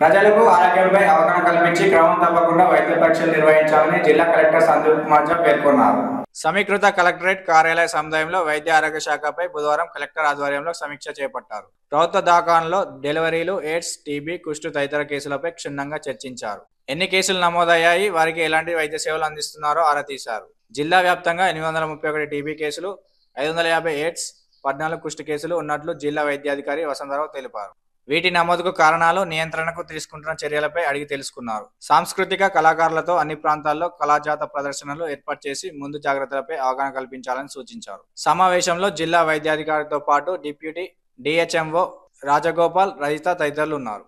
ప్రజలకు ఆరోగ్యంపై అవగాహన కల్పించి క్రమం తప్పకుండా వైద్య పరీక్షలు నిర్వహించాలని జిల్లా కలెక్టర్ సందీప్ కుమార్ పేర్కొన్నారు సమీకృత కలెక్టరేట్ కార్యాలయ సముదాయంలో వైద్య ఆరోగ్య శాఖపై బుధవారం కలెక్టర్ ఆధ్వర్యంలో సమీక్ష చేపట్టారు ప్రభుత్వ దాఖాన్లో డెలివరీలు ఎయిడ్స్ టీబీ కుష్టు తదితర కేసులపై క్షుణ్ణంగా చర్చించారు ఎన్ని కేసులు నమోదయ్యాయి వారికి ఎలాంటి వైద్య సేవలు అందిస్తున్నారో ఆరా తీశారు జిల్లా వ్యాప్తంగా ఎనిమిది వందల ముప్పై ఒకటి టీబీ కేసులు ఐదు వందల యాభై ఎయిడ్స్ పద్నాలుగు కుష్టు కేసులు ఉన్నట్లు జిల్లా వైద్యాధికారి వసంతరావు తెలిపారు వీటి నమోదుకు కారణాలు నియంత్రణకు తీసుకుంటున్న చర్యలపై అడిగి తెలుసుకున్నారు సాంస్కృతిక కళాకారులతో అన్ని ప్రాంతాల్లో కళాజాత ప్రదర్శనలు ఏర్పాటు చేసి ముందు జాగ్రత్తలపై అవగాహన కల్పించాలని సూచించారు సమావేశంలో జిల్లా వైద్యాధికారితో పాటు డిప్యూటీ డిహెచ్ఎంఓ రాజగోపాల్ రజిత తదితరులు ఉన్నారు